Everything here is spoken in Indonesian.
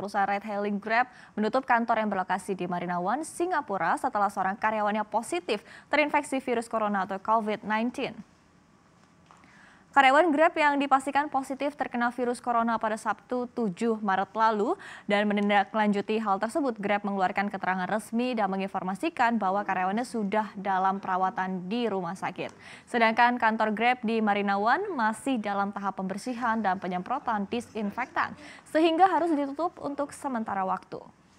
perusahaan red hailing Grab menutup kantor yang berlokasi di Marina One Singapura setelah seorang karyawannya positif terinfeksi virus corona atau COVID-19. Karyawan Grab yang dipastikan positif terkena virus corona pada Sabtu 7 Maret lalu dan menindaklanjuti hal tersebut, Grab mengeluarkan keterangan resmi dan menginformasikan bahwa karyawannya sudah dalam perawatan di rumah sakit. Sedangkan kantor Grab di Marina One masih dalam tahap pembersihan dan penyemprotan disinfektan, sehingga harus ditutup untuk sementara waktu.